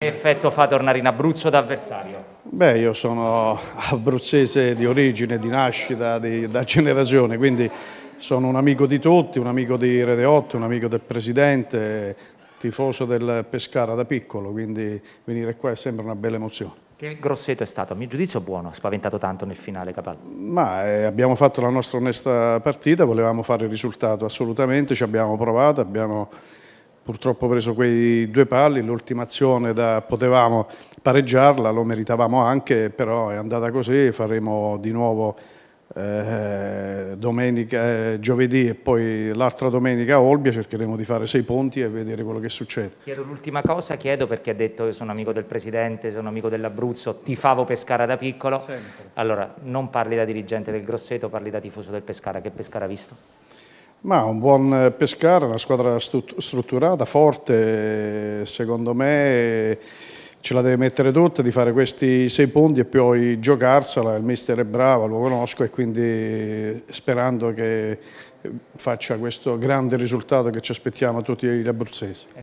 Che effetto fa tornare in Abruzzo da avversario? Beh, io sono abruzzese di origine, di nascita, di, da generazione, quindi sono un amico di tutti, un amico di Redeotti, un amico del presidente, tifoso del Pescara da piccolo, quindi venire qua è sempre una bella emozione. Che grosseto è stato, a mio giudizio buono, ha spaventato tanto nel finale Capal. Ma eh, abbiamo fatto la nostra onesta partita, volevamo fare il risultato assolutamente, ci abbiamo provato, abbiamo purtroppo preso quei due pali, l'ultima azione da, potevamo pareggiarla, lo meritavamo anche, però è andata così, faremo di nuovo eh, domenica, eh, giovedì e poi l'altra domenica a Olbia cercheremo di fare sei punti e vedere quello che succede. Chiedo l'ultima cosa, chiedo perché ha detto che sono amico del presidente, sono amico dell'Abruzzo, ti favo Pescara da piccolo. Sempre. Allora, non parli da dirigente del Grosseto, parli da tifoso del Pescara. Che Pescara ha visto? Ma un buon eh, Pescara, una squadra strutturata, forte, secondo me eh, ce la deve mettere tutta di fare questi sei punti e poi giocarsela, il mister è bravo, lo conosco e quindi eh, sperando che faccia questo grande risultato che ci aspettiamo tutti gli abruzzesi.